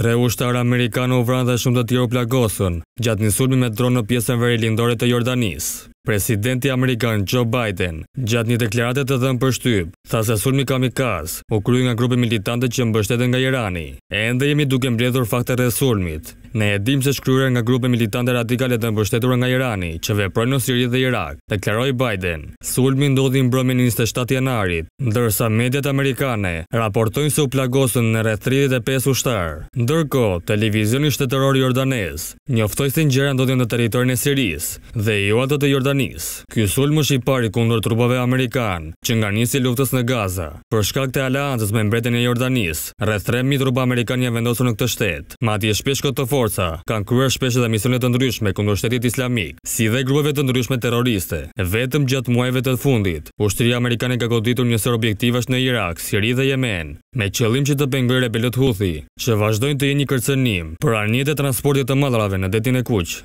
Tre ushtarë Amerikanë u vranë dhe shumë të tjero plagosën, gjatë një sulmi me dronë në pjesën lindore të Jordanisë. Presidenti Amerikan Joe Biden, gjatë një deklaratet të dhëmë për shtyp, tha se sulmi kamikaz, u kryu nga grupi militante që mbështetën nga Irani. E ndë jemi duke mbredhur fakte re sulmit, Ne e dim se shkryre nga grupe militante radikale të mbështetur nga Irani, që veprojnë në Siri dhe Irak, deklaroj Biden. Sulmi ndodhi në brëmi 27 janarit, ndërsa mediat amerikane raportojnë se u plagosën në rrët 35 ushtarë. Ndërko, televizion i shtetëror Jordanes, njoftoj se njëra ndodhi në teritorin e Siris dhe i uatët të Jordanis. Ky sulm është i pari kundër trupave amerikan, që nga njësi luftës në Gaza, për shkak të alantës me mbretin e Jordanis, rreth 3.000 trupa amerikanë një vendosur në këtë shtetë, ma e të forca kanë kryer shpesh edhe misione të ndryshme kundër shtetit islamik, si dhe grupeve të ndryshme terroriste. Vetëm gjatë muajve të fundit, ushtria amerikane ka goditur një sër objektivash në Irak, Siri dhe Yemen, me qëllim që të pengojë rebelët Houthi, që vazhdojnë të jenë një kërcënim për anijet e transportit të mallrave në detin e Kuq.